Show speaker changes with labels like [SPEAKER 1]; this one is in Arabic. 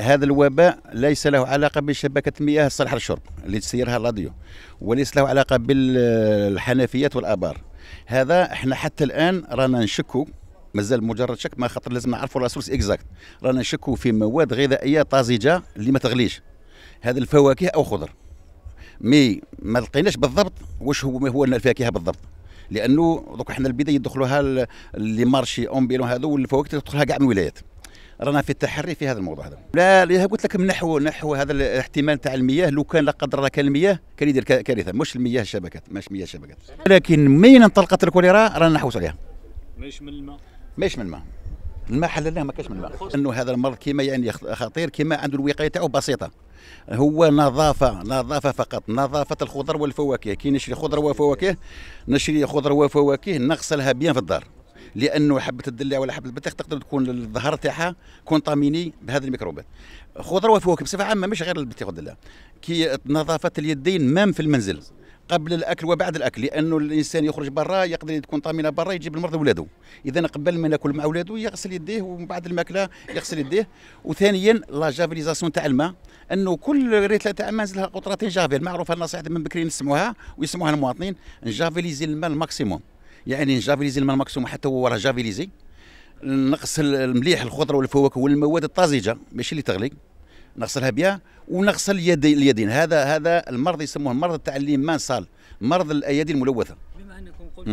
[SPEAKER 1] هذا الوباء ليس له علاقه بشبكه مياه الصالحه للشرب اللي تسيرها الراديو وليس له علاقه بالحنفيات والابار هذا احنا حتى الان رانا نشكو مازال مجرد شك ما خاطر لازم نعرفوا الريسورس اكزاكت رانا نشكو في مواد غذائيه طازجه اللي ما تغليش هذا الفواكه او خضر مي ما لقيناش بالضبط واش هو ما هو الفاكهه بالضبط لانه دوك احنا البدايه يدخلوها لي مارشي أومبيلون هذو والفواكه تدخلها كاع من الولايات رانا في التحري في هذا الموضوع هذا لا قلت لك نحو نحو هذا الاحتمال تاع المياه لو كان لا قدر الله كان المياه كان يدير كارثه مش المياه الشبكات مش مياه الشبكات لكن من انطلقت الكوليرا رانا نحوس عليها مش من الماء مش من الماء الماء حللناه ما كاش من الماء انه هذا المرض كيما يعني خطير كيما عنده الوقايه تاعو بسيطه هو نظافه نظافه فقط نظافه الخضر والفواكه كي نشري خضر وفواكه نشري خضر وفواكه نغسلها بيان في الدار لانه حبه الدله ولا حبه البطيخ تقدر تكون الظهر تاعها كونتاميني بهذه الميكروبات خضره وفواكه بصفه عامه مش غير البطيخ والدله كي نظافه اليدين مام في المنزل قبل الاكل وبعد الاكل لانه الانسان يخرج برا يقدر تكون طامنه برا يجيب المرض ولاده اذا قبل ما ناكل مع ولاده يغسل يديه ومن بعد الماكله يغسل يديه وثانيا لا جافيليزاسيون تاع الماء انه كل ريتله تاع الماء نزلها قطرتين جافيل معروفه النصيحه من بكري نسمعوها ويسمعوها المواطنين نجافيليزي الماء الماكسيموم يعني جافيليزي الماء المكسوم حتى هو راه جافيليزي نغسل المليح الخضره والفواكه والمواد الطازجه ماشي اللي تغلي نغسلها بها ونغسل يدي اليدين هذا هذا المرض يسموه مرض تاع الليمان صال مرض الايادي الملوثه بما انكم قلتم